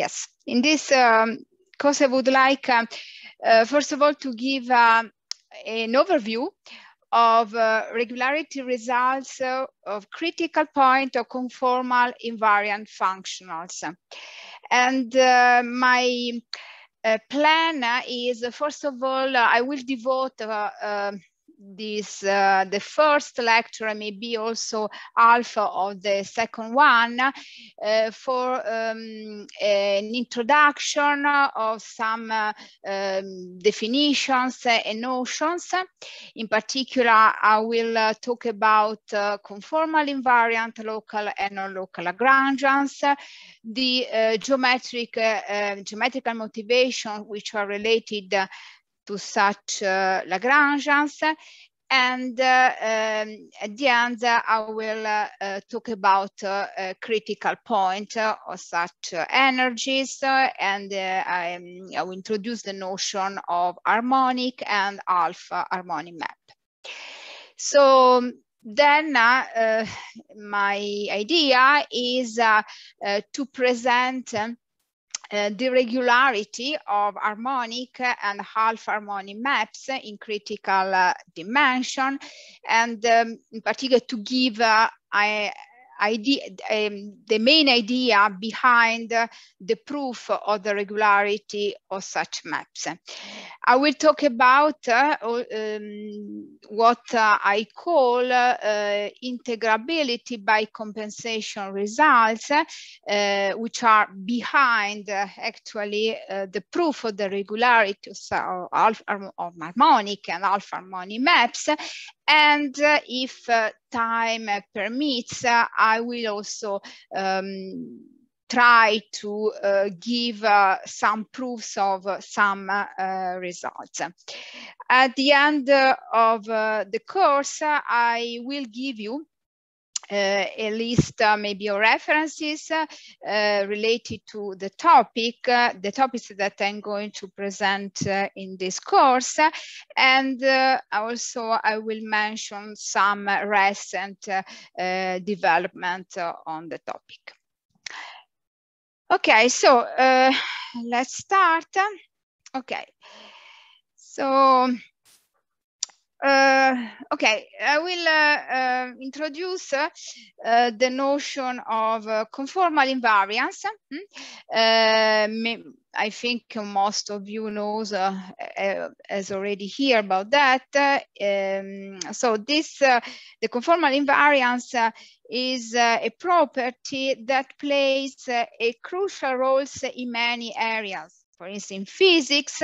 Yes, in this um, course, I would like, um, uh, first of all, to give uh, an overview of uh, regularity results uh, of critical point of conformal invariant functionals. And uh, my uh, plan is, first of all, I will devote um, this uh, the first lecture maybe also alpha of the second one uh, for um, an introduction of some uh, um, definitions and notions in particular i will uh, talk about uh, conformal invariant local and non-local lagrangians the uh, geometric geometrical motivation which are related to such uh, Lagrangians. And uh, um, at the end, I will uh, talk about a critical point of such energies, and I, um, I will introduce the notion of harmonic and alpha harmonic map. So then uh, uh, my idea is uh, to present um, uh, the regularity of harmonic and half harmonic maps in critical uh, dimension and um, in particular to give uh, idea, um, the main idea behind the proof of the regularity of such maps. I will talk about uh, um, what uh, I call uh, integrability by compensation results, uh, which are behind uh, actually uh, the proof of the regularity of, of, harmonic and alpha harmonic maps. And if time uh, permits, uh, I will also um, try to uh, give uh, some proofs of uh, some results. At the end uh, of the course, I will give you uh, a list, uh, maybe of references uh, related to the topic, the topics that I'm going to present in this course. And also I will mention some recent development on the topic. Okay, so uh, let's start. Okay, so uh, okay, I will uh, uh, introduce uh, the notion of uh, conformal invariance. Mm? I think most of you knows uh, already here, about that. Um, so this, the conformal invariance is a property that plays a crucial role in many areas for instance, in physics,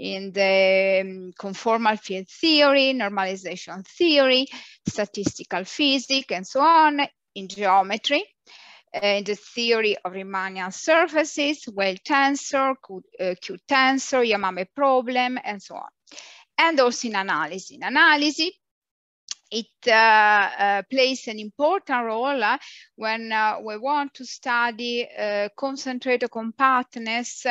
in the um, conformal field theory, normalization theory, statistical physics, and so on, in geometry, uh, in the theory of Riemannian surfaces, well tensor, Q, uh, Q tensor, Yamame problem, and so on. And also in analysis. In analysis, it uh, uh, plays an important role uh, when we want to study concentrator compactness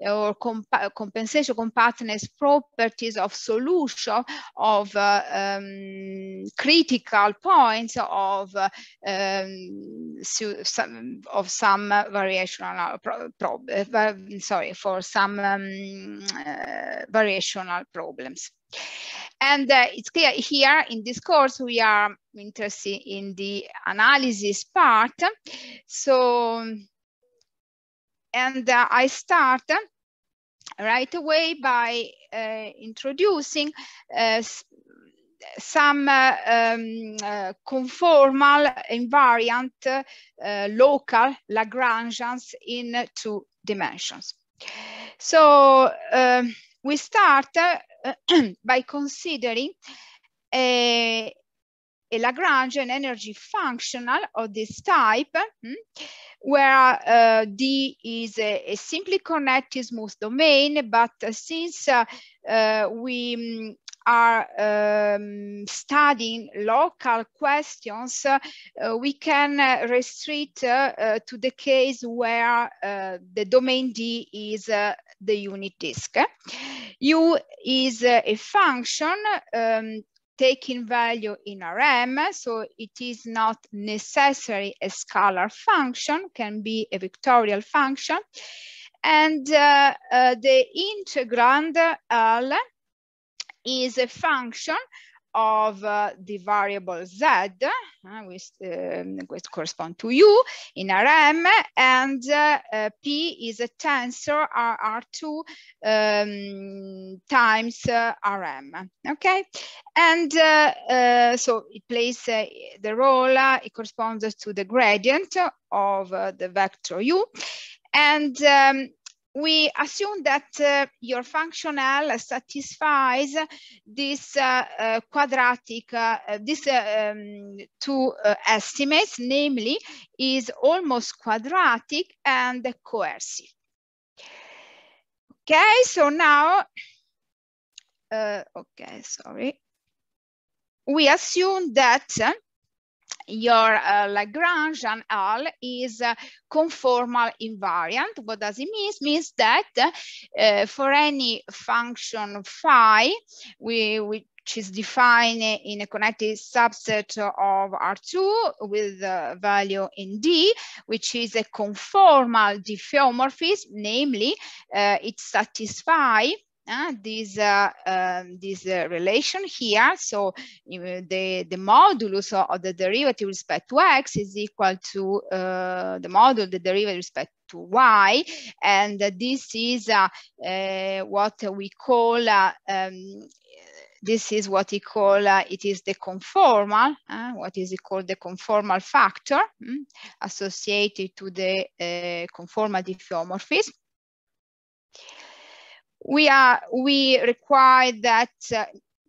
or comp compensation compactness properties of solution of um, critical points of um, some, of some variational pro, pro sorry for some um, variational problems. And uh, it's clear here in this course, we are interested in the analysis part. So, and uh, I start uh, right away by uh, introducing uh, some uh, um, conformal invariant local Lagrangians in two dimensions. So, um, we start uh, by considering a, uh, a Lagrangian energy functional of this type, hmm, where uh, D is a, a, simply connected smooth domain, but uh, since uh, uh we mm, are um, studying local questions, uh, we can uh, restrict uh, to the case where the domain D is the unit disk. U is a function um, taking value in Rm, so it is not necessarily a scalar function, can be a vectorial function. And uh, uh, the integrand L is a function of uh, the variable z, uh, which, um, which correspond to u in Rm, and uh, uh, p is a tensor R2 um, times uh, Rm, okay? And uh, so it plays the role, it corresponds to the gradient of the vector u, and um, we assume that uh, your functional satisfies this uh, uh, quadratic, uh, uh, these uh, um, two estimates, namely is almost quadratic and coercive. Okay, so now, okay, sorry. We assume that your uh, Lagrangian L is uh, conformal invariant. What does it mean? It means that uh, for any function phi, we, we which is defined in a connected subset of R2 with the value in D, which is a conformal diffeomorphism, namely uh, it satisfies uh, this uh, um, this uh, relation here. So the the modulus of the derivative respect to x is equal to uh, the modulus the derivative respect to y, and this is uh, uh, what we call. Um, this is what we call, uh, it is the conformal, uh, what is called the conformal factor mm, associated to the uh, conformal diffeomorphism we are we require that uh,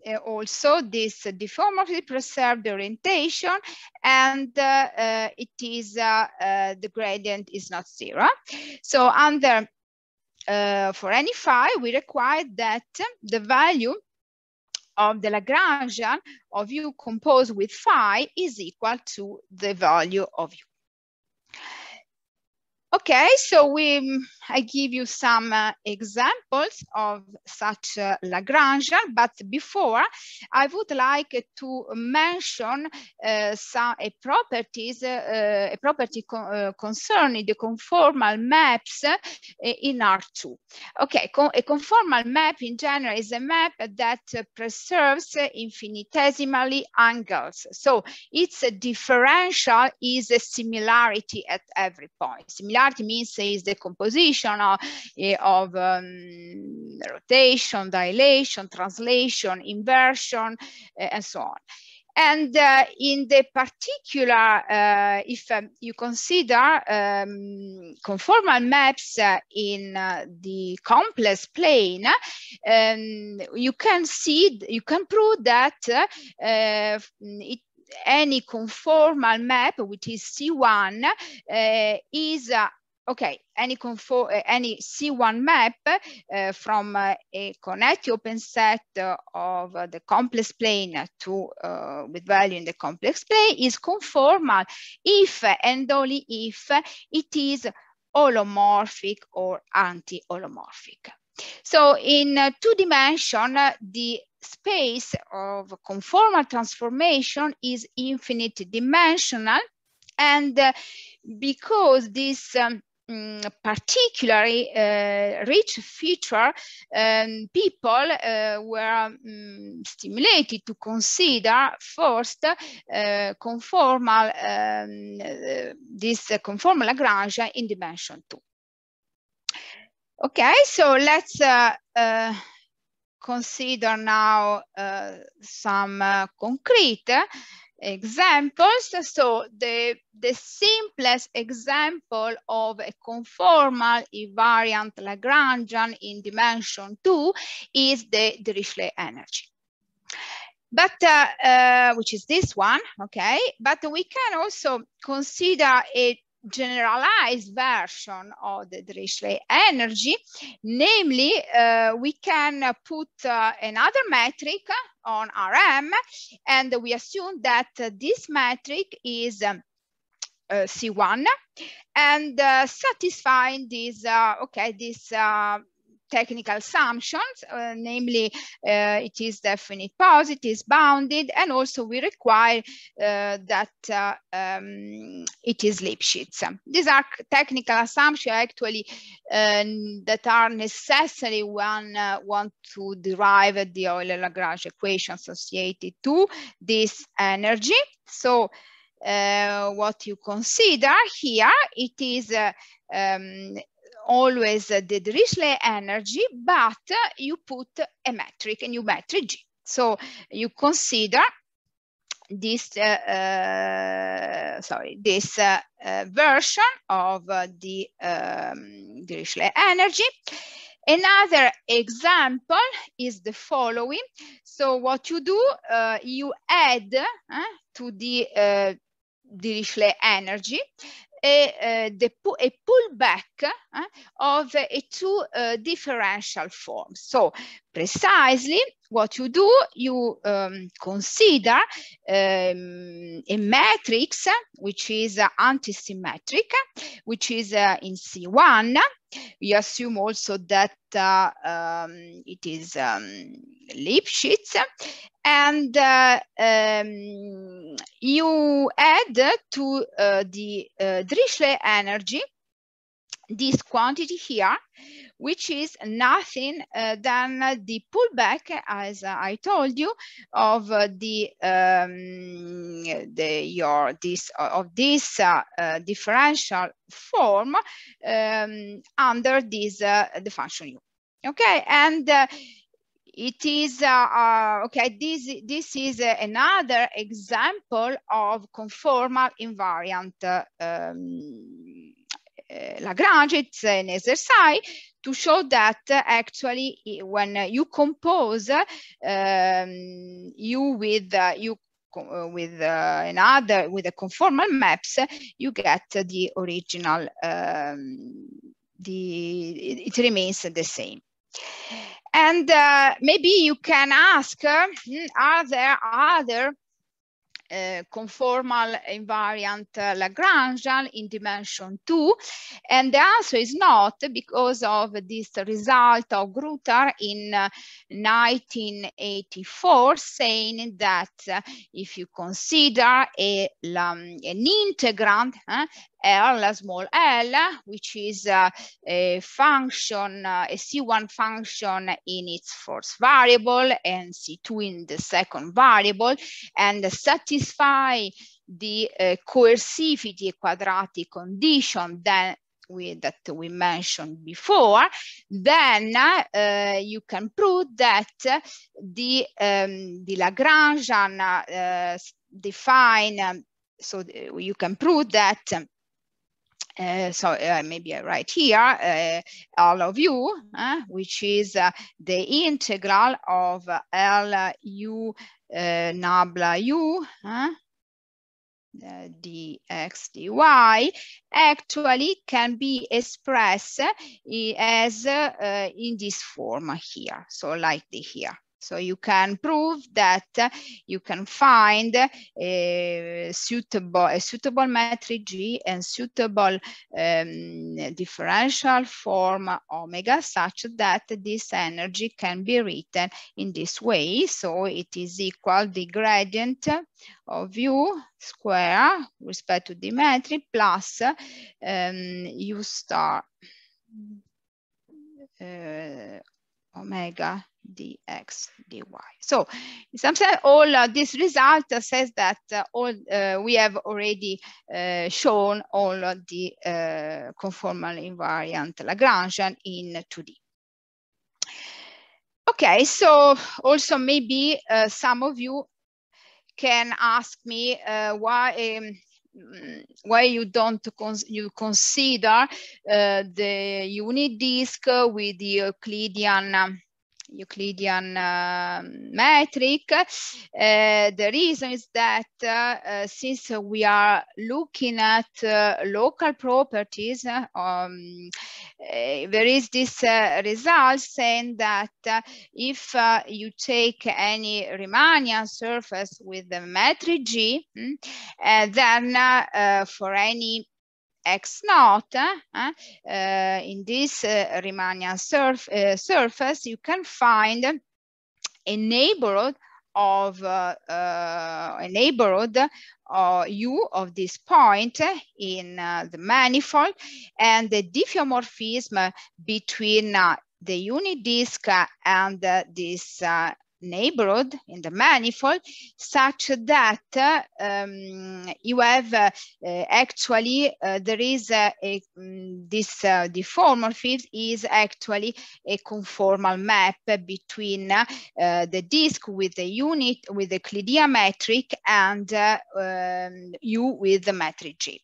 uh also this deformity preserved orientation and uh, uh, it is uh, uh, the gradient is not zero so under for any phi we require that the value of the Lagrangian of u composed with phi is equal to the value of u Okay, so we, I give you some uh, examples of such uh, Lagrangian, but before I would like to mention uh, some a properties, uh, a property co uh, concerning the conformal maps uh, in R2. Okay, con a conformal map in general is a map that preserves infinitesimally angles. So its differential is a similarity at every point. Similarity art means is the composition of, eh, of um, rotation, dilation, translation, inversion, eh, and so on. And uh, in the particular, uh, if um, you consider um, conformal maps uh, in uh, the complex plane, um, you can see, you can prove that uh, it any conformal map, which is C1, uh, eh, is uh, okay, any, conform, uh, eh, any C1 map uh, from uh, a connected open set of the complex plane to with value in the complex plane is conformal if and only if it is holomorphic or anti-holomorphic. So in two dimension, the space of conformal transformation is infinite dimensional. And uh, because this um, mm, particularly uh, rich feature, um, people uh, were um, stimulated to consider first uh, conformal, um, uh, this conformal Lagrange in dimension two. Okay, so let's uh, consider now uh, some uh, concrete eh, examples. So the, the simplest example of a conformal invariant Lagrangian in dimension two is the Dirichlet energy. But, uh, uh which is this one, okay? But we can also consider a generalized version of the Dirichlet energy. Namely, uh, we can put uh, another metric on Rm, and we assume that this metric is um, uh, C1 and uh, satisfying this, uh, okay, this uh, technical assumptions, uh, namely uh, it is definite positive, bounded, and also we require uh, that uh, um, it is Lipschitz. These are technical assumptions actually that are necessary when uh, want to derive the Euler-Lagrange equation associated to this energy. So uh, what you consider here, it is uh, um, always the Dirichlet energy, but you put a metric, a new metric G. So you consider this, uh, uh, sorry, this uh, uh version of uh, the um, Dirichlet energy. Another example is the following. So what you do, uh, you add to the Dirichlet energy a, eh, the, a pullback eh, of a two eh, differential forms. So precisely what you do, you um, consider um, a matrix, which is uh, antisymmetric, which is uh, in C1, we assume also that uh, um, it is um, Lipschitz. And uh, um, you add to uh, the uh, Drischle energy this quantity here, which is nothing uh, than uh, the pullback, as uh, I told you, of uh, the, um, the your this uh, of this uh, differential form um, under this the function u. Okay, and it is uh, uh, okay this this is uh, another example of conformal invariant um, Eh, Lagrange, it's an exercise to show that actually eh, when you compose um, you with eh, you with another with a conformal maps you get the original um, the it remains the same and uh, maybe you can ask, uh, are there other uh, conformal invariant uh, Lagrangian in dimension two? And the answer is not because of this result of Grutter in uh, 1984 saying that uh, if you consider a, um, an integrand L, small l, which is uh, a function, uh, a C1 function in its first variable and C2 in the second variable, and satisfy the uh, coercivity quadratic condition then we, that we mentioned before, then uh, you can prove that the, um, the Lagrangian uh, define, um, so uh, you can prove that uh, so uh, maybe right here, uh, all of you, uh, which is uh, the integral of L u uh, nabla u dx dy actually can be expressed as in this form here, so like the here. So you can prove that you can find a suitable, a suitable metric G and suitable um, differential form omega such that this energy can be written in this way. So it is equal the gradient of U square respect to the metric plus um, U star uh, omega dx dy. So sometimes all uh, this result says that uh, all uh, we have already uh, shown all the uh, conformal invariant Lagrangian in 2D. Okay, so also maybe uh, some of you can ask me why um, why you don't cons you consider the unit disk with the Euclidean um, Euclidean uh, metric. Uh, the reason is that uh, since we are looking at local properties, um, there is this result saying that if you take any Riemannian surface with the metric G, mm, then for any x naught, eh, eh, in this eh, Riemannian surf, surface, you can find a neighborhood of a neighborhood uh, u of this point in the manifold and the diffeomorphism between the unit disk and this neighborhood in the manifold such that um, you have uh, actually uh, there is a, mm, this uh, deformal field is actually a conformal map between the disk with the unit with the Euclidean metric and um, U with the metric G.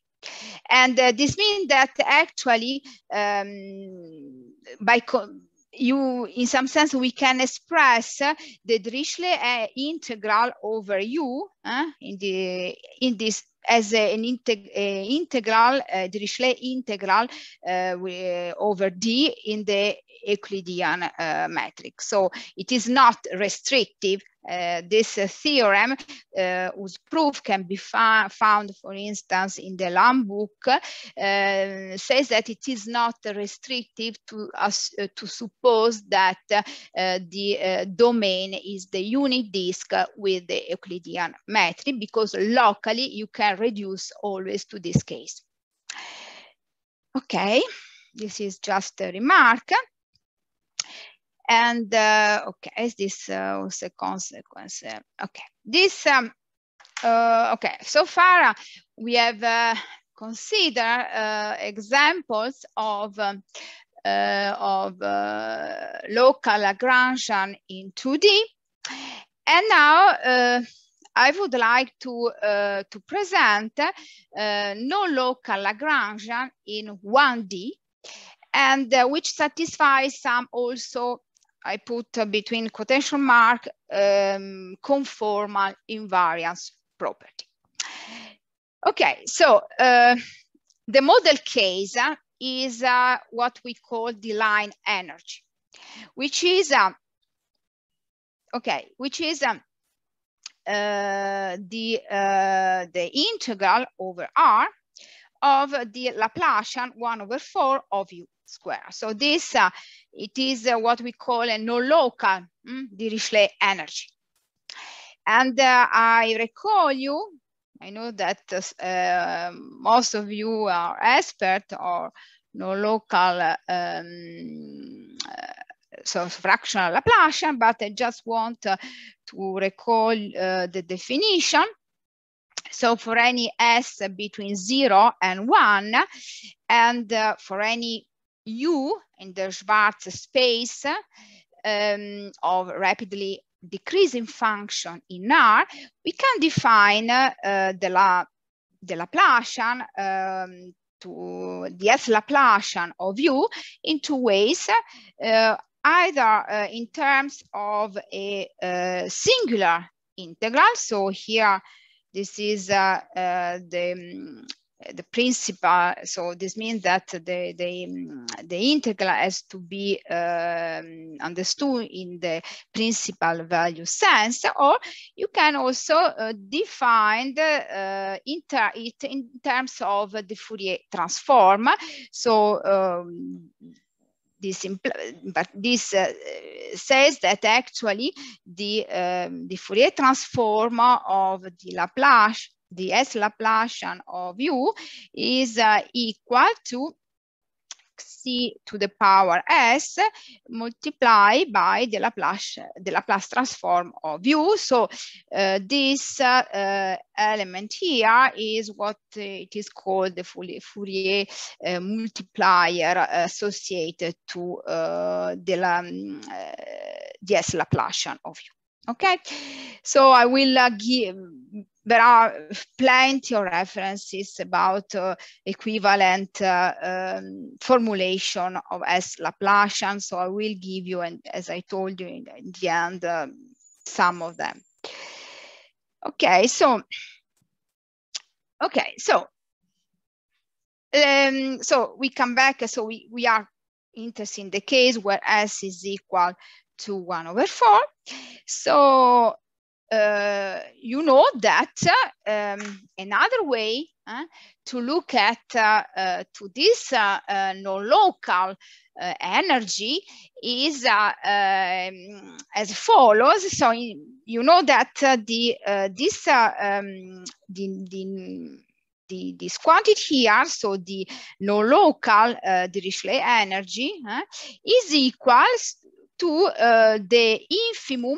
And uh, this means that actually, um, by you in some sense we can express the Dirichlet uh, integral over u uh, in the in this as an integ integral uh, Dirichlet integral uh, over d in the Euclidean metric. So it is not restrictive uh, this theorem uh, whose proof can be found, for instance, in the Lamb book, uh, says that it is not restrictive to us to suppose that the domain is the unit disk with the Euclidean metric because locally you can reduce always to this case. Okay, this is just a remark. And uh, okay, is this uh, also a consequence? Uh, okay, this, um, okay, so far we have considered examples of um, uh, of uh, local Lagrangian in 2D. And now uh, I would like to, to present no local Lagrangian in 1D and which satisfies some also I put uh, between quotation mark um, conformal invariance property. Okay, so uh, the model case uh, is uh, what we call the line energy, which is um, okay, which is um, uh, the uh, the integral over R of the Laplacian one over four of u square. So this, uh, it is uh, what we call a no-local mm, Dirichlet energy. And uh, I recall you, I know that uh, uh, most of you are expert or no-local uh, um, so fractional Laplacian, but I just want to recall the definition. So for any s between 0 and 1, and uh, for any U in the Schwarz space um, of rapidly decreasing function in R, we can define uh, the, La, the Laplacian um, to the S Laplacian of U in two ways, uh, either uh, in terms of a, a uh, singular integral. So here, this is uh, uh the Eh, the principal. So this means that the the, mm, the integral has to be um, understood in the principal value sense, or you can also uh, define the, uh, in it in terms of the Fourier transform. So um, this but this uh, says that actually the um, the Fourier transform of the Laplace the S Laplacian of U is uh, equal to c to the power s multiplied by the Laplace, the Laplace transform of u. So uh, this uh, uh, element here is what it is called the Fourier uh, multiplier associated to uh, the, um, uh, the S Laplacian of u. Okay, so I will give there are plenty of references about uh, equivalent uh, um, formulation of S. Laplacian. So I will give you, and as I told you in, in the end, um, some of them. Okay, so, okay, so, um, so we come back, so we, we are interested in the case where S is equal to 1 over 4. So uh, you know that uh, um, another way uh, to look at to this non-local energy is um, as follows. So in, you know that the this um, the, the the, this quantity here, so the non-local uh, Dirichlet energy, uh, is equal to uh, the infimum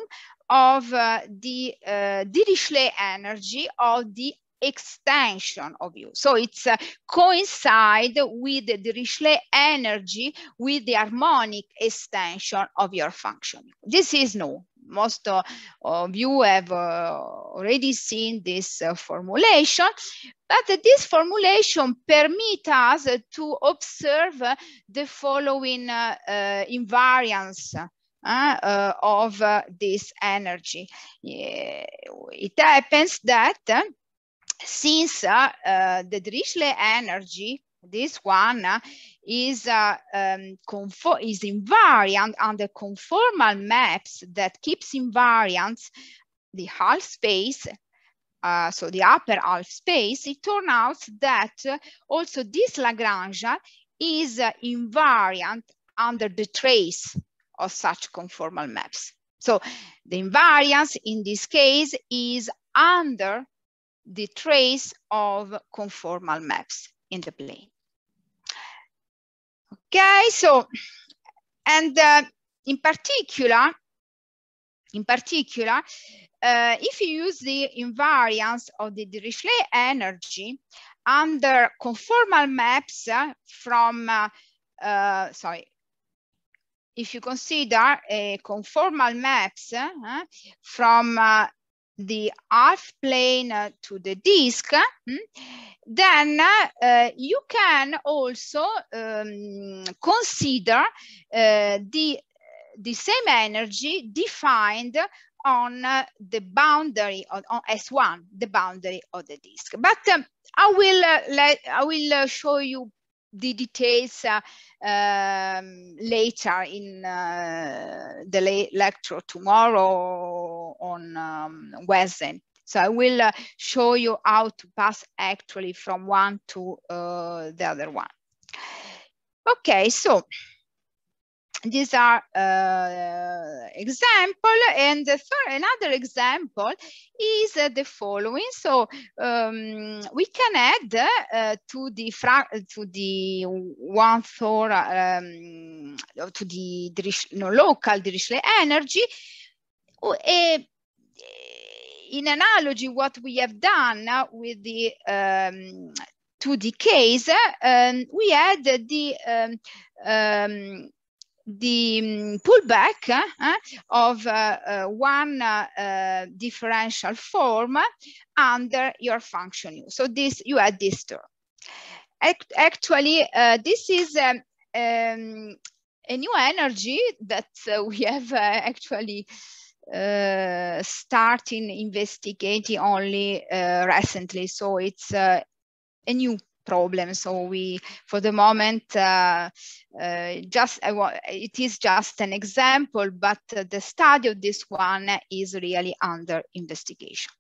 of uh, the uh, Dirichlet energy of the extension of you. So it's uh, coincide with the Dirichlet energy with the harmonic extension of your function. This is new. Most uh, of you have uh, already seen this uh, formulation, but this formulation permits us to observe the following uh, uh, invariance uh, uh, of uh, this energy. It happens that since the Dirichlet energy this one uh, is, uh, um, is invariant under conformal maps that keeps invariant the half space uh, so the upper half space, it turns out that also this Lagrangian is invariant under the trace of such conformal maps. So the invariance in this case is under the trace of conformal maps in the plane. Okay, so, and uh, in particular, in particular, uh, if you use the invariance of the Dirichlet energy under conformal maps uh, from, uh, uh sorry, if you consider a eh, conformal maps uh, from uh, the half plane uh, to the disk, then you can also um, consider the, the same energy defined on the boundary on, on, S1, the boundary of the disk. But um, I will, let, I will show you the details uh, um, later in uh, the late lecture tomorrow on um, Wednesday. So I will uh, show you how to pass actually from one to uh, the other one. Okay, so these are uh, example and the third, another example is uh, the following so um, we can add uh, to the to the one third um, to the, no, local Dirichlet energy in analogy what we have done with the um, to the case um, we add the um, um, the mm, pullback uh, of uh, uh one uh, uh, differential form under your function. So this you add this term. Act actually, this is um, um, a new energy that we have actually uh, starting investigating only uh, recently. So it's uh, a new problem. So we, for the moment, uh, uh, just it is just an example, but the study of this one is really under investigation.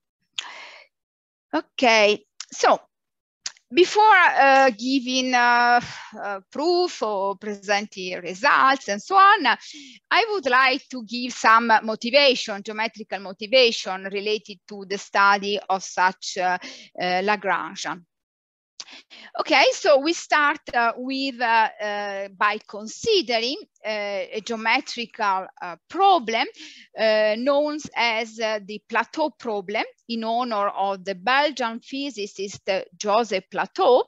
Okay, so before uh, giving uh, uh, proof or presenting results and so on, I would like to give some motivation, geometrical motivation related to the study of such uh, uh, Lagrangian. Okay, so we start uh, with uh, uh, by considering uh, a geometrical uh, problem uh, known as the plateau problem in honor of the Belgian physicist Joseph Plateau,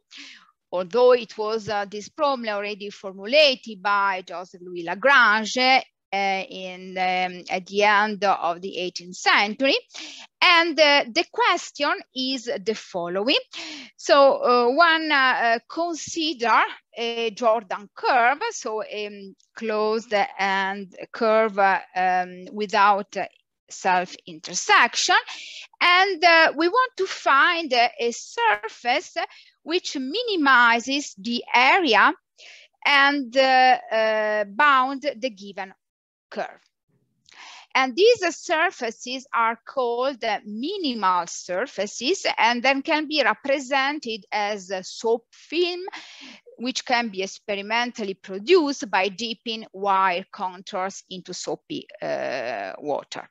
although it was uh, this problem already formulated by Joseph Louis Lagrange uh, in um, at the end of the 18th century. And uh, the question is the following. So uh, one consider a Jordan curve, so a um, closed and curve um, without self-intersection. And uh, we want to find a surface which minimizes the area and uh, bound the given curve. And these surfaces are called minimal surfaces and then can be represented as a soap film, which can be experimentally produced by dipping wire contours into soapy uh, water.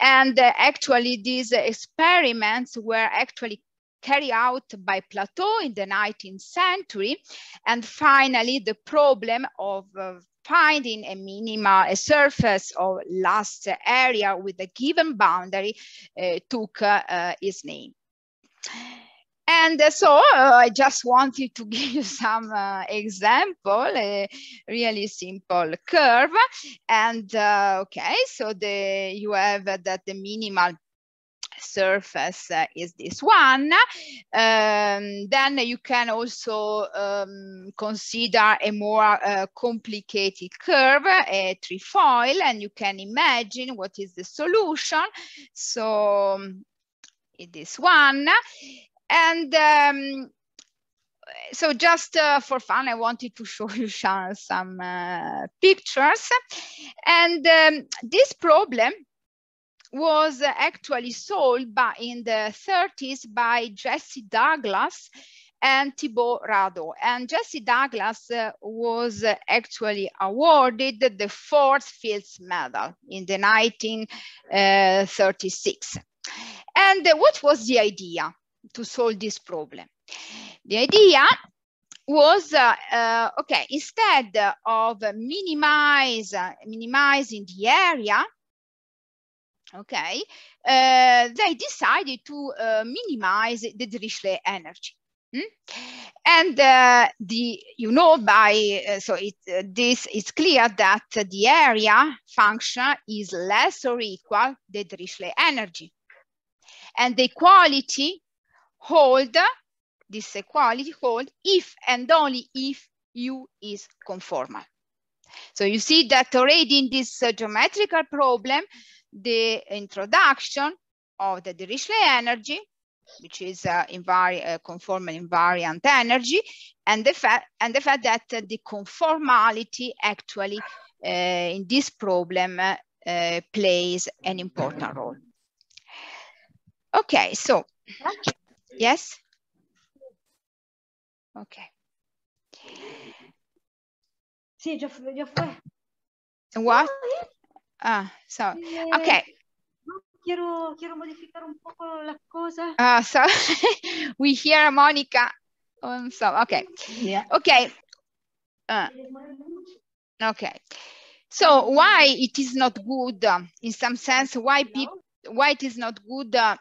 And uh, actually these experiments were actually carried out by Plateau in the 19th century. And finally, the problem of uh, finding a minima, a surface or last area with a given boundary uh, took uh, uh its name. And so uh, I just wanted to give you some uh, example, a really simple curve. And uh, okay, so the, you have that the minimal surface uh, is this one. Um, then you can also um, consider a more uh, complicated curve, a trefoil, and you can imagine what is the solution. So um, this one. And um, so just uh, for fun, I wanted to show you some, uh, pictures. And um, this problem was actually sold by, in the 30s by Jesse Douglas and Thibaut Rado. And Jesse Douglas uh, was uh, actually awarded the fourth Fields Medal in the 1936. Uh, and uh, what was the idea to solve this problem? The idea was uh, uh, okay instead of minimize minimizing the area okay, uh, they decided to uh, minimize the Dirichlet energy. Mm? And uh, the, you know, by, uh, so it, uh, this is clear that the area function is less or equal the Dirichlet energy. And the equality hold, this equality uh, hold if and only if U is conformal. So you see that already in this geometrical problem, the introduction of the Dirichlet energy, which is a uh, invari uh, conformal invariant energy, and the, fact and the fact that uh, the conformality actually uh, in this problem uh, plays an important role. Okay, so, yes? Okay. See, già, già What? Ah, so, eh, okay. Quiero, quiero modificar un poco las cosas. Uh, so we hear Monica. so, okay. Yeah. Okay. Uh, okay. So why it is not good uh, in some sense, why people, why it is not good uh,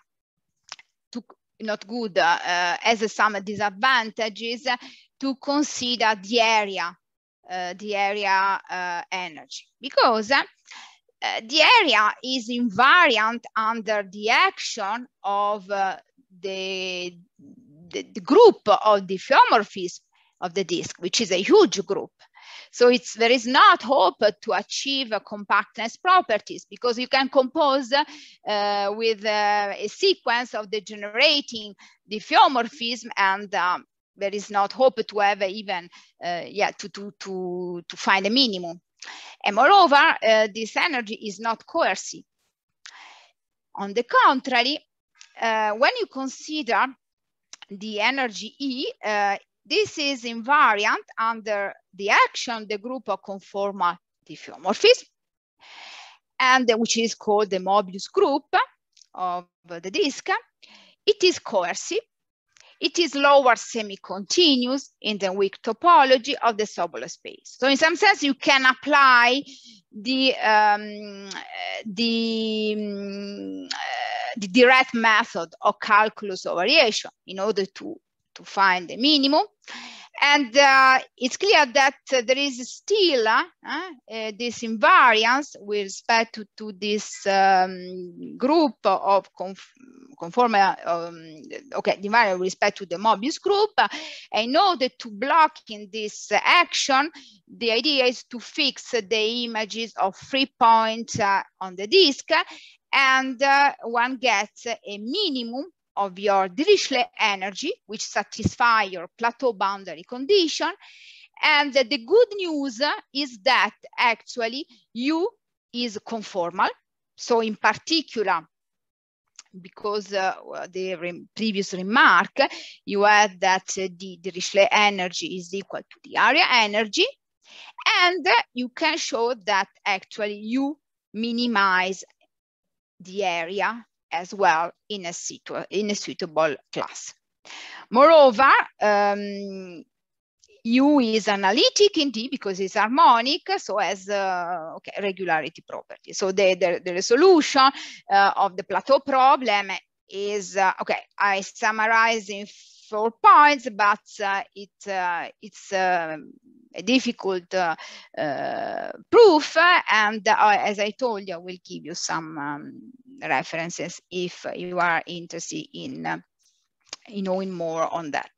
to, not good uh, uh, as some disadvantages to consider the area, uh, the area energy. Because Eh, the area is invariant under the action of uh, the, the, the, group of the of the disk, which is a huge group. So it's, there is not hope to achieve compactness properties because you can compose uh, with a sequence of the generating the and um, there is not hope to have even, yeah, to, to, to, to find a minimum. And moreover, uh, this energy is not coercive. On the contrary, uh, when you consider the energy E, uh, this is invariant under the action the group of conformal diffeomorphism, and which is called the Mobius group of the disk. It is coercive it is lower semi-continuous in the weak topology of the Sobolev space. So in some sense, you can apply the, um, the, um, the direct method of calculus of variation in order to, to find the minimum. And uh, it's clear that uh, there is still uh, uh, this invariance with respect to, to this um, group of conf conformal, um, okay, the invariance with respect to the Mobius group. In order to block in this action, the idea is to fix the images of three points uh, on the disk and uh, one gets a minimum of your Dirichlet energy, which satisfy your plateau boundary condition. And the good news is that actually U is conformal. So in particular, because uh, the re previous remark, you had that uh, the Dirichlet energy is equal to the area energy. And uh, you can show that actually you minimize the area as well in a, situ in a suitable class. Moreover, um, U is analytic in D because it's harmonic, so has uh, okay, regularity property. So the, the, the resolution uh, of the plateau problem is, uh, okay, I summarize in four points, but uh, it, uh, it's um, difficult uh, uh, proof. And as I told you, I will give you some um, references if you are interested in, uh, in knowing more on that.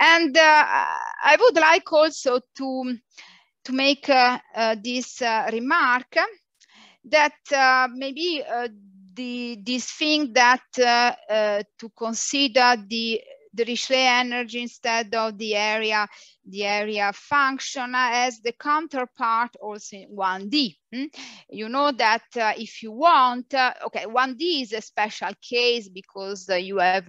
And I would like also to, to make this remark that maybe the, this thing that uh, uh, to consider the the Richelieu energy instead of the area, the area function as the counterpart also in 1D. Mm? You know that uh, if you want, uh, okay, 1D is a special case because uh, you have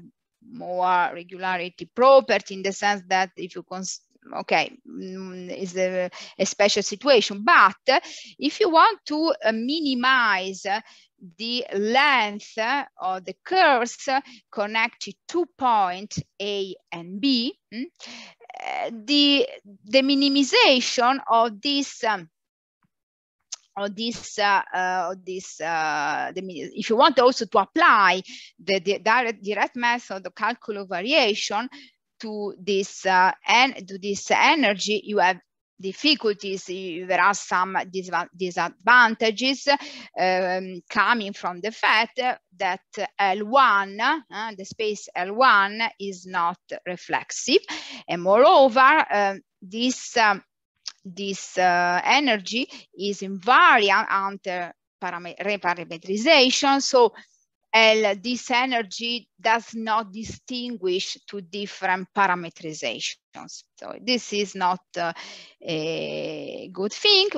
more regularity property in the sense that if you okay mm, is a, a, special situation but if you want to uh, minimize the length uh, or the curves connected two points A and B, hmm? uh, the, the minimization of this um, or this, uh, uh, or this uh, the, if you want also to apply the, the direct, direct method, the calculus variation to this and uh, to this energy, you have difficulties, there are some disadvantages um, coming from the fact that L1, uh, eh, the space L1 is not reflexive. And moreover, uh, this, um, this uh, energy is invariant under reparametrization. So and this energy does not distinguish to different parameterizations. So this is not uh, a good thing.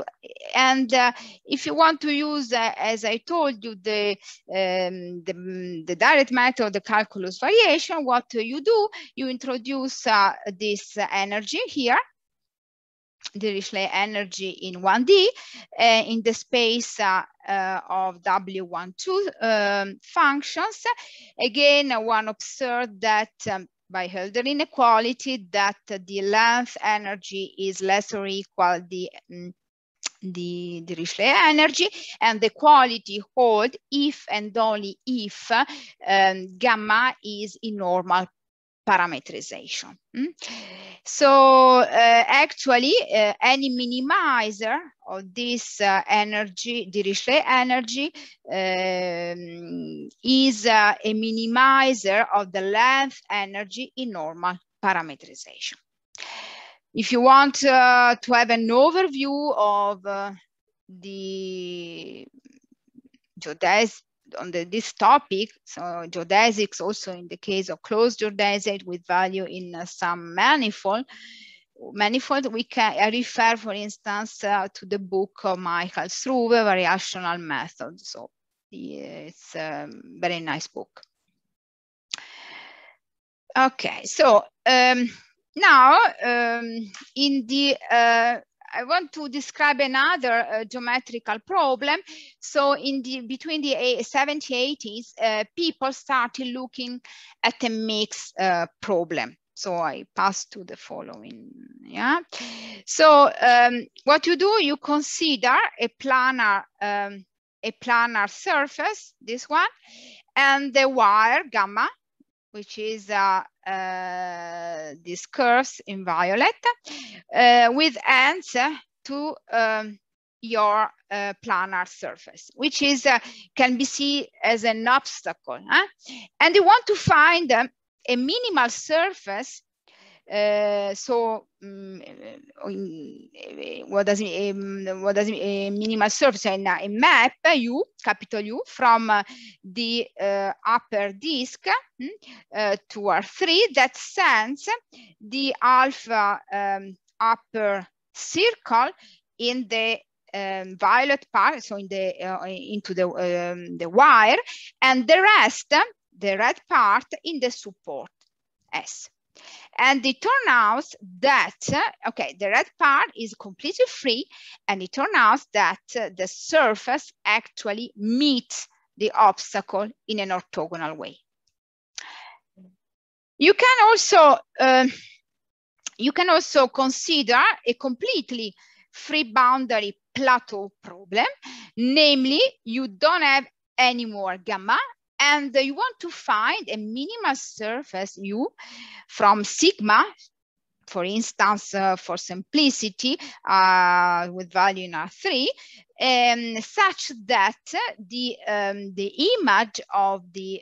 And uh, if you want to use, uh, as I told you, the, um, the, the, direct method, the calculus variation, what you do, you introduce uh, this energy here Dirichlet energy in 1D uh, in the space uh, uh, of W12 um, functions. Again, one observed that um, by Hölder inequality that the length energy is less or equal the um, the Dirichlet energy and the quality hold if and only if um, gamma is in normal parameterization. Mm? So uh, actually, uh, any minimizer of this uh, energy, Dirichlet energy, um, is uh, a minimizer of the length energy in normal parameterization. If you want uh, to have an overview of uh, the so on the, this topic, so geodesics also in the case of closed geodesic with value in uh, some manifold, manifold we can I refer for instance uh, to the book of Michael Struve, Variational Method. So it's a very nice book. Okay, so um, now um, in the uh, I want to describe another uh, geometrical problem. So in the between the 70s, 80s, uh, people started looking at a mixed uh, problem. So I pass to the following, yeah. So um, what you do, you consider a planar, um, a planar surface, this one, and the wire gamma which is uh, uh, curves in violet, uh, with ends uh, to um, your uh, planar surface, which is uh, can be seen as an obstacle. Huh? And you want to find um, a minimal surface Eh, so um, what does it, what does it, minimal surface and a map U capital U from the upper disk uh, to R3 that sends the alpha um, upper circle in the um, violet part, so in the uh, into the um, the wire, and the rest, the red part, in the support S. And it turns out that, okay, the red part is completely free and it turns out that uh, the surface actually meets the obstacle in an orthogonal way. You can also, um, you can also consider a completely free boundary plateau problem. Namely, you don't have any more gamma and you want to find a minimal surface u from sigma for instance, uh, for simplicity, uh, with value in R3, um, such that the, um, the image of the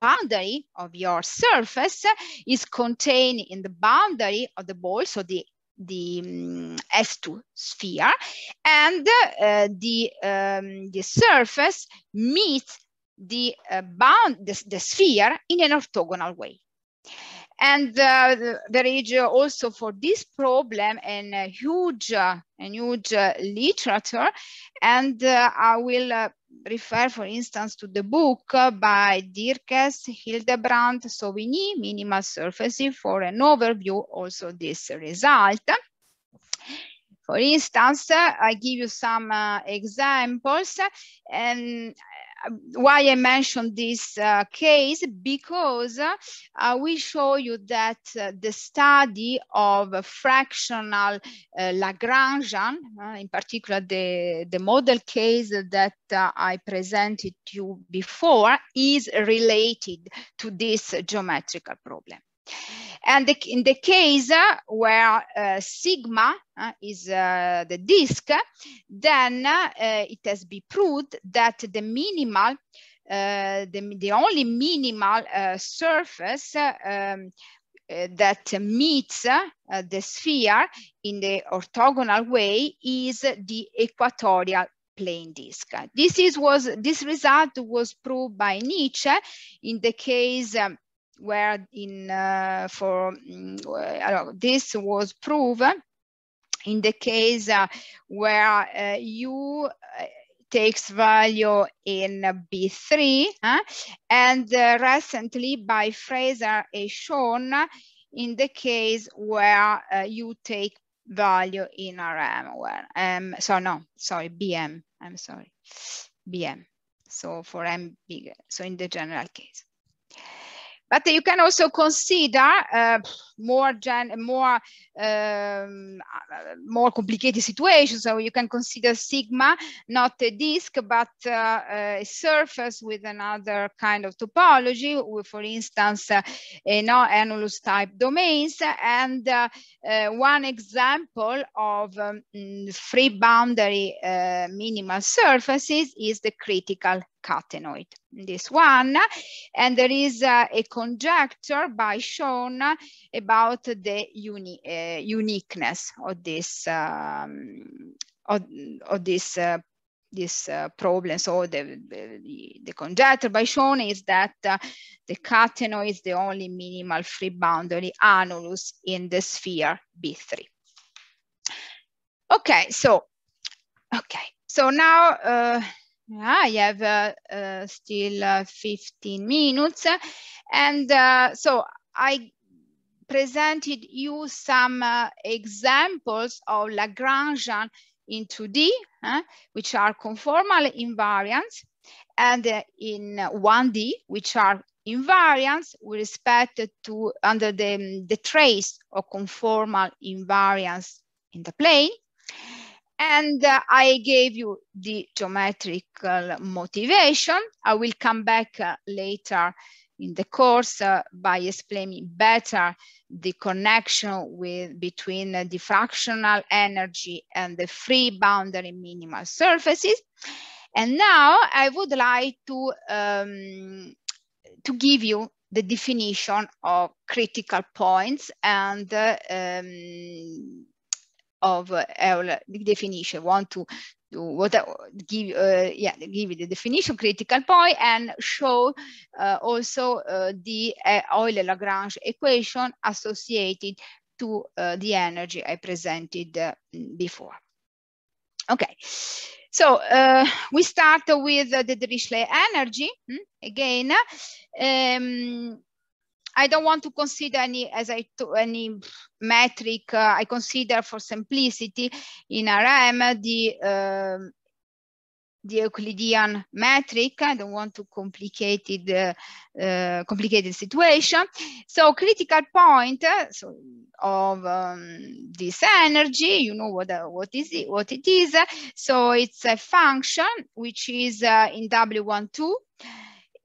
boundary of your surface is contained in the boundary of the ball, so the the um, mm, S2 sphere, and uh, the, um, the surface meets the uh, bound the, the, sphere in an orthogonal way. And uh, there is also for this problem a huge, uh, a huge uh, literature. And uh, I will refer, for instance, to the book by Dirkes, Hildebrand, Sauvigny, Minimal Surfaces, for an overview also this result. For instance, I give you some examples. And why I mentioned this uh, case because uh, we show you that uh, the study of fractional uh, Lagrangian, uh, in particular the, the model case that uh, I presented to you before, is related to this geometrical problem. And the, in the case uh, where uh, sigma uh, is uh, the disk, then uh, it has been proved that the minimal, uh, the, the only minimal surface um, that meets the sphere in the orthogonal way is the equatorial plane disk. This is was this result was proved by Nietzsche in the case um, where in uh, for mm, uh, this was proven in the case uh, where uh, u uh, takes value in B3 and uh, recently by Fraser is shown in the case where you take value in RM where um so no sorry BM I'm sorry BM so for M bigger so in the general case but you can also consider uh, more gen more um, uh, more complicated situations. So you can consider sigma not a disk but uh, uh, a surface with another kind of topology, with, for instance, uh, non annulus type domains. And uh, uh, one example of um, mm, free boundary minimal surfaces is the critical Catenoid, this one. And there is uh, a conjecture by Sean about the uni uh, uniqueness of this, um, of, of, this uh, this uh, problem. So the, the, the, conjecture by Sean is that uh, the catenoid is the only minimal free boundary annulus in the sphere B3. Okay, so, okay, so now uh, Ah, I have uh, uh, still uh, 15 minutes. And uh, so I presented you some uh, examples of Lagrangian in 2D, which are conformal invariants, and uh, in 1D, which are invariants with respect to under the, the trace of conformal invariants in the plane and uh, I gave you the geometrical motivation. I will come back uh, later in the course uh, by explaining better the connection with between the fractional energy and the free boundary minimal surfaces. And now I would like to, um, to give you the definition of critical points and uh, um, of eh, uh, definition. Want to do what give uh, yeah give the definition critical point and show uh, also the Euler Lagrange equation associated to the energy I presented before. Okay. So uh, we start with uh, the Dirichlet energy hmm? again. Um, I don't want to consider any as I to, any metric. Uh, I consider for simplicity in RM the uh, the Euclidean metric. I don't want to complicated uh, uh, the uh, complicated situation. So critical point uh, so of um, this energy, you know what uh, what is it, what it is. So it's a function which is in w one two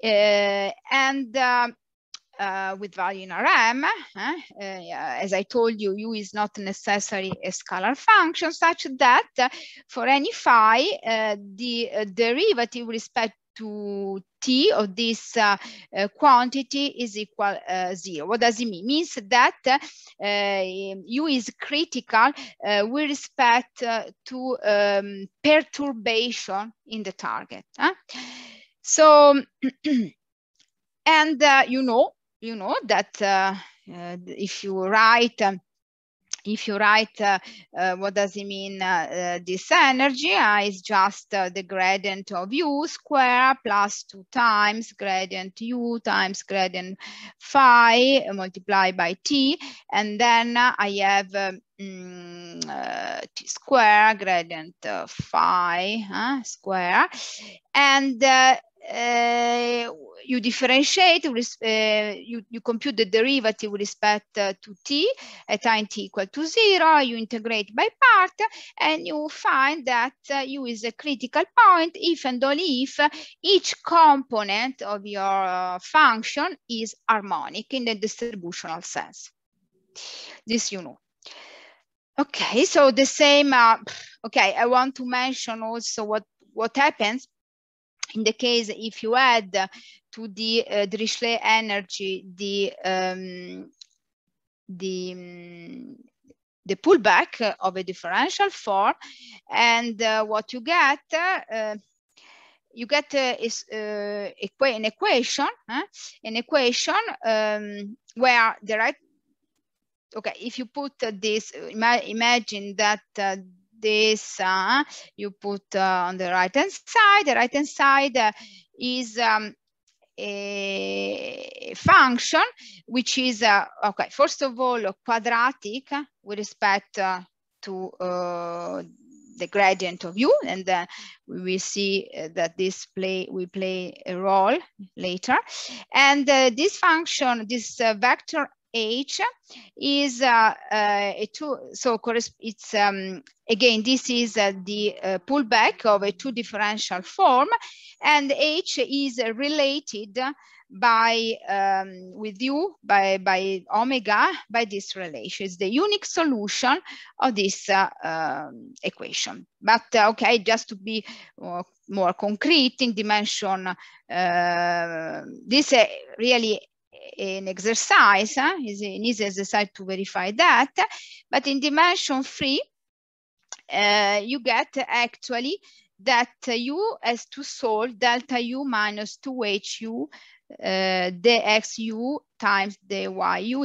and um, uh, with value in Rm. Uh, eh, eh, as I told you, u is not necessarily a scalar function such that uh, for any phi, uh, the uh, derivative with respect to t of this uh, uh, quantity is equal uh, zero. What does it mean? It means that eh, u is critical with respect to um, perturbation in the target. Huh? So, and you know, you know that uh, uh, if you write um, if you write uh, uh, what does it mean uh, uh this energy ah, is just uh, the gradient of u square plus 2 times gradient u times gradient phi multiplied by t and then uh, i have um, Mm, uh, t square gradient of uh, phi squared, square and uh, uh you differentiate you, you compute the derivative with respect to t at time t equal to zero you integrate by part and you find that u is a critical point if and only if each component of your function is harmonic in the distributional sense this you know Okay, so the same, uh, okay, I want to mention also what, what happens in the case if you add to the uh, Dirichlet energy the, um, the, um, the pullback of a differential form and uh, what you get uh, you get uh, is uh, a, an equation, huh? an equation um, where the right okay, if you put this, imagine that uh, this uh, you put uh, on the right hand side, the right hand side is um, a function which is uh, okay first of all quadratic with respect uh, to uh, the gradient of u and then we will see that this play we play a role later and this function this vector H is uh, uh, a two, so it's um, again, this is uh, the uh, pullback of a two differential form and H is related by, um, with you, by, by omega, by this relation. It's the unique solution of this uh, um, equation. But uh, okay, just to be more concrete in dimension, this really an exercise, uh, is an easy exercise to verify that. But in dimension three, uh, you get actually that u has to solve delta u minus 2hu uh, dxu times dy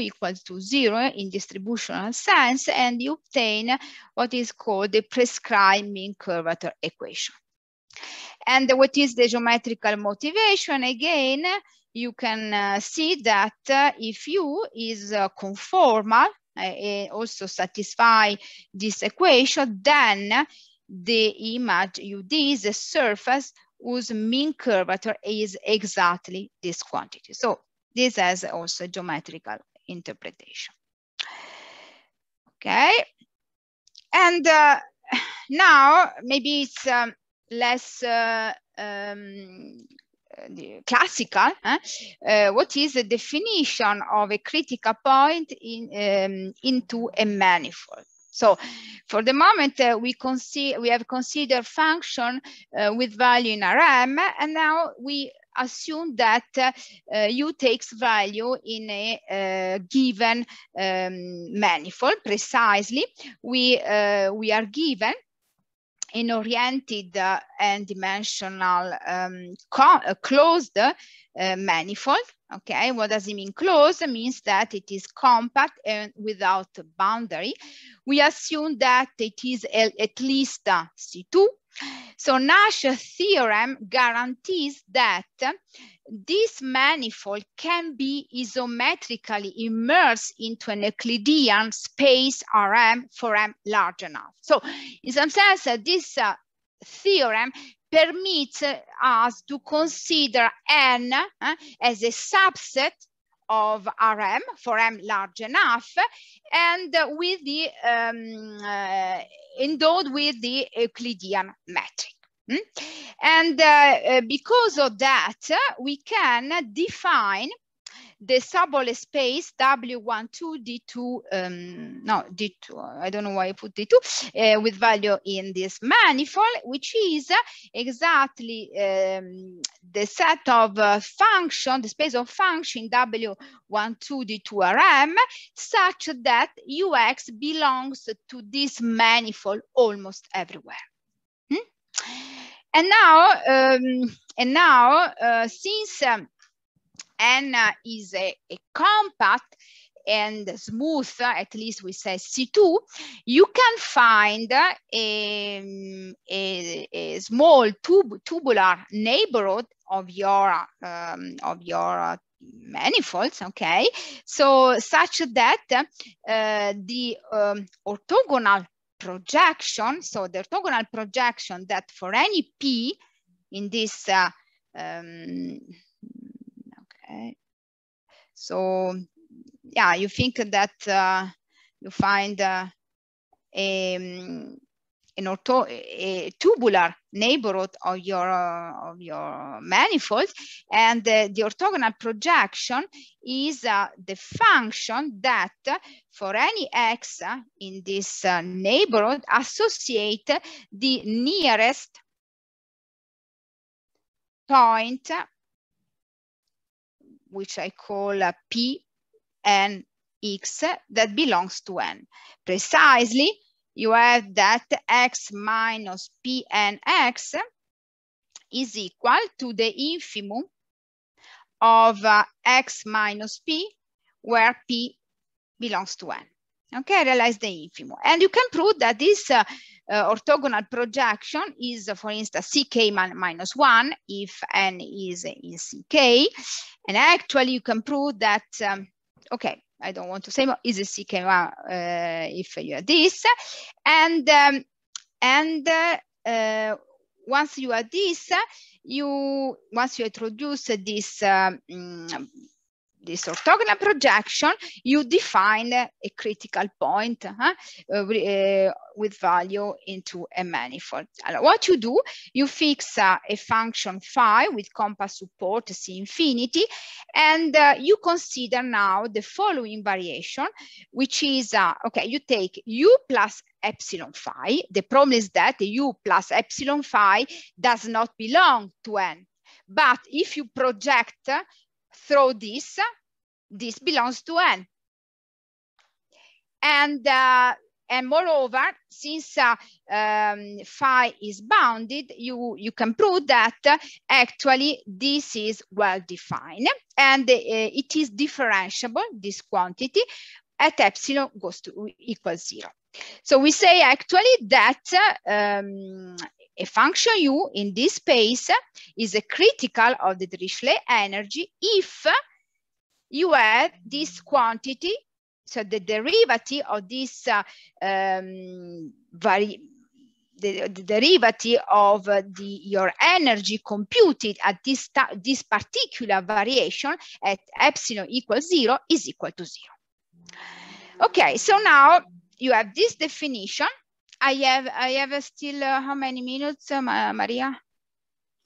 equals to zero in distributional sense and you obtain what is called the prescribed mean curvature equation. And what is the geometrical motivation? Again, you can uh, see that uh, if u is uh, conformal, eh, also satisfy this equation, then the image UD is a surface whose mean curvature is exactly this quantity. So this has also a geometrical interpretation. Okay. And uh, now maybe it's um, less uh, um, classical, eh? eh? what is the definition of a critical point in, um, into a manifold. So for the moment, uh, we, we, have considered function uh, with value in Rm, and now we assume that uh, U takes value in a given um, manifold precisely. We, we are given in oriented uh, and dimensional um, closed uh, manifold. Okay, what does it mean? Closed means that it is compact and without boundary. We assume that it is at least uh, C2 so Nash's theorem guarantees that this manifold can be isometrically immersed into an Euclidean space Rm for m large enough. So in some sense, uh, this uh, theorem permits uh, us to consider n uh, as a subset of Rm for M large enough and with the um, uh, endowed with the Euclidean metric. Mm? And uh, uh, because of that, we can define the subole space W12D2, um, no, D2, I don't know why I put D2, uh, with value in this manifold, which is exactly um, the set of uh, function, the space of function W12D2RM, such that UX belongs to this manifold almost everywhere. Hmm? And now, um, and now uh, since um, N uh, is a, a compact and smooth, uh, at least we say C2, you can find uh, a, a, a small tub, tubular neighborhood of your, um, of your manifolds, okay? So such that uh, the um, orthogonal projection, so the orthogonal projection that for any P in this uh, um, Okay. So yeah, you think that uh, you find uh, a, um, an a tubular neighborhood of your, uh, of your manifold and the orthogonal projection is uh, the function that uh, for any x uh, in this neighborhood associate the nearest point which I call p and X that belongs to N. Precisely, you have that X minus PNX is equal to the infimum of uh, X minus P where P belongs to N okay, realize the infimum. And you can prove that this uh, uh, orthogonal projection is, uh, for instance, ck minus 1 if n is in ck. And actually, you can prove that, um, okay, I don't want to say more, is a ck1 uh, uh, if you have this. And, um, and uh, once you have this, you once you introduce this um, this orthogonal projection, you define a critical point uh, uh, with value into a manifold. And what you do, you fix uh, a function phi with compass support C infinity, and uh, you consider now the following variation, which is, uh, okay, you take u plus epsilon phi. The problem is that u plus epsilon phi does not belong to n. But if you project throw this, this belongs to N. And, uh, and moreover, since uh, um, phi is bounded, you, you can prove that uh, actually this is well defined and uh, it is differentiable, this quantity, at epsilon goes to equals zero. So we say actually that uh, um, a function u in this space is a critical of the Dirichlet energy if you have this quantity, so the derivative of this uh, um, vari the, the, derivative of the, your energy computed at this, this particular variation at epsilon equals zero is equal to zero. Okay, so now you have this definition I have I have still uh, how many minutes, uh, Maria?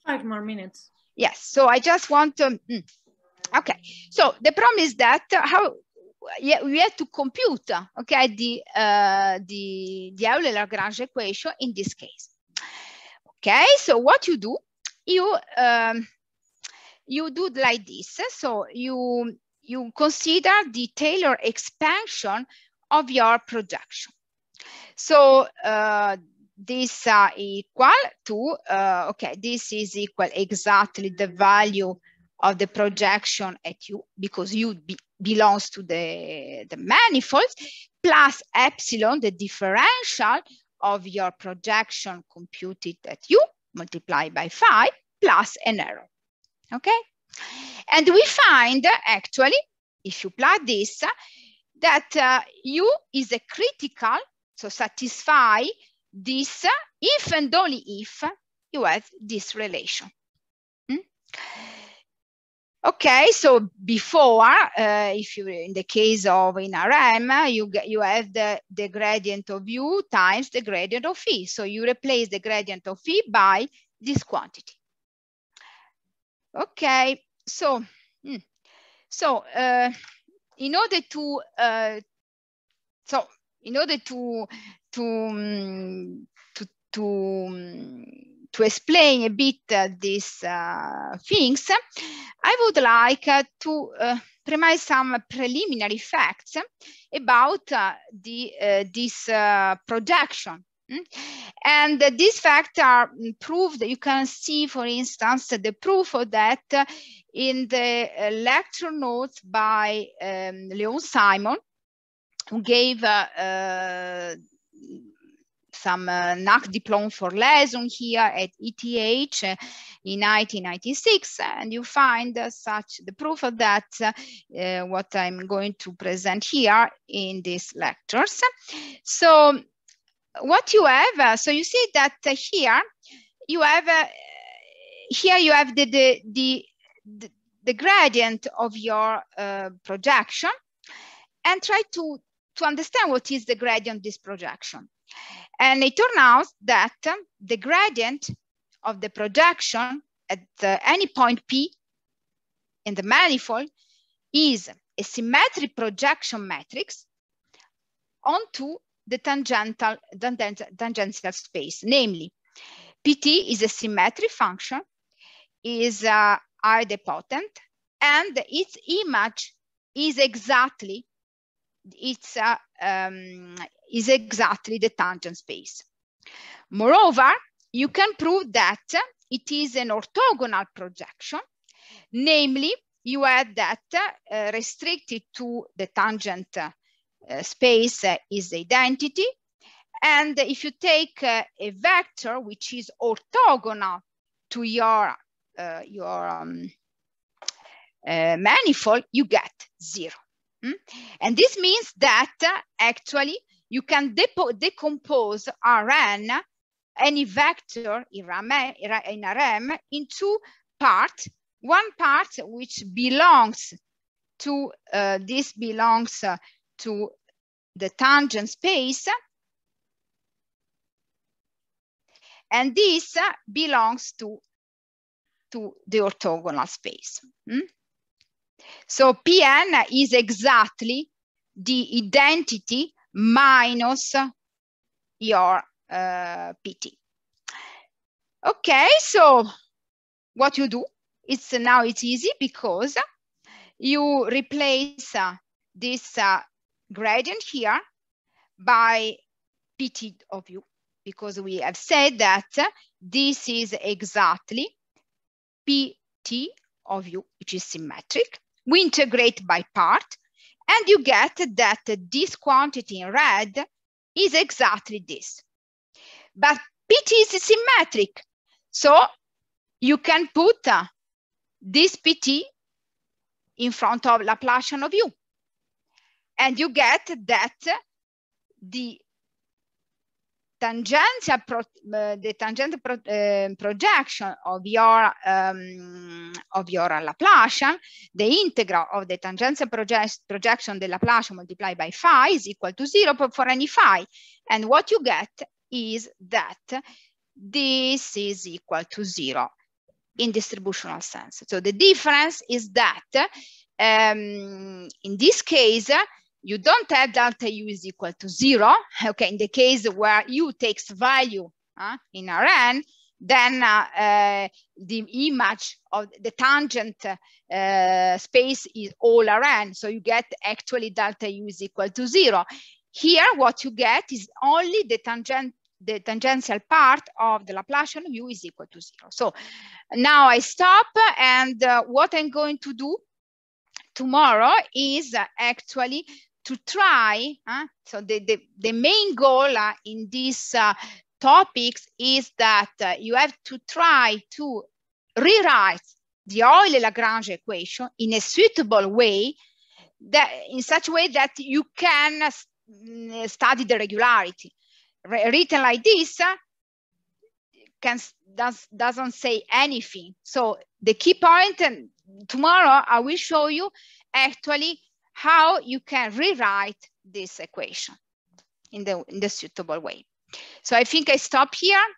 Five more minutes. Yes. So I just want to. Mm, okay. So the problem is that uh, how yeah, we have to compute okay the uh, the the Euler Lagrange equation in this case. Okay. So what you do you um, you do like this. So you you consider the Taylor expansion of your projection. So uh, is uh, equal to, uh, okay, this is equal exactly the value of the projection at U because U be belongs to the, the manifold plus epsilon, the differential of your projection computed at U multiplied by phi plus an error, okay? And we find actually, if you plot this, that uh, U is a critical so satisfy this if and only if you have this relation. Hmm? Okay, so before, uh, if you in the case of in RM, you get, you have the, the gradient of u times the gradient of phi. So you replace the gradient of phi by this quantity. Okay, so hmm. so uh, in order to uh, so in order to to mm, to to, mm, to explain a bit uh, these uh, things, I would like uh, to uh, premise some preliminary facts about uh, the uh, this production. Mm? And these facts are proved. You can see, for instance, the proof of that in the lecture notes by um, Leon Simon, who gave uh, uh, some uh, NAC diploma for liaison here at ETH uh, in 1996 and you find uh, such the proof of that what I'm going to present here in these lectures. So what you have, so you see that here you have here you have the, the, the, the, the gradient of your projection and try to to understand what is the gradient of this projection. And it turns out that the gradient of the projection at any point P in the manifold is a symmetric projection matrix onto the tangential, tangential space. Namely, Pt is a symmetric function, is uh, idempotent, and its image is exactly it's, uh, um, is exactly the tangent space. Moreover, you can prove that it is an orthogonal projection, namely you add that uh, restricted to the tangent uh, space uh, is the identity. And if you take uh, a vector which is orthogonal to your, uh, your um, uh, manifold, you get zero. Hmm? And this means that uh, actually you can decompose Rn, any vector in Rm, in two parts. One part which belongs to, uh, this belongs uh, to the tangent space. And this uh, belongs to, to the orthogonal space. Mm? So Pn is exactly the identity minus your uh, PT. Okay, so what you do, it's now it's easy because you replace uh, this uh, gradient here by PT of u, because we have said that this is exactly PT of u, which is symmetric. We integrate by part and you get that this quantity in red is exactly this. But PT is symmetric. So you can put uh, this PT in front of Laplacian of U. And you get that the tangential pro, uh, the tangential pro, uh, projection of your um, of your Laplacian, the integral of the tangential project, projection the Laplacian multiplied by phi is equal to zero for any phi, and what you get is that this is equal to zero in distributional sense. So the difference is that um, in this case you don't have delta u is equal to zero, okay, in the case where u takes value uh, in Rn, then uh, uh, the image of the tangent uh, space is all Rn. So you get actually delta u is equal to zero. Here, what you get is only the tangent the tangential part of the Laplacian u is equal to zero. So now I stop and uh, what I'm going to do tomorrow is actually to try, uh, so the, the, the main goal uh, in these uh, topics is that uh, you have to try to rewrite the Euler-Lagrange equation in a suitable way, that in such a way that you can uh, mm, study the regularity. Re written like this, uh, can does doesn't say anything. So the key point, and tomorrow I will show you actually how you can rewrite this equation in the, in the suitable way. So I think I stop here.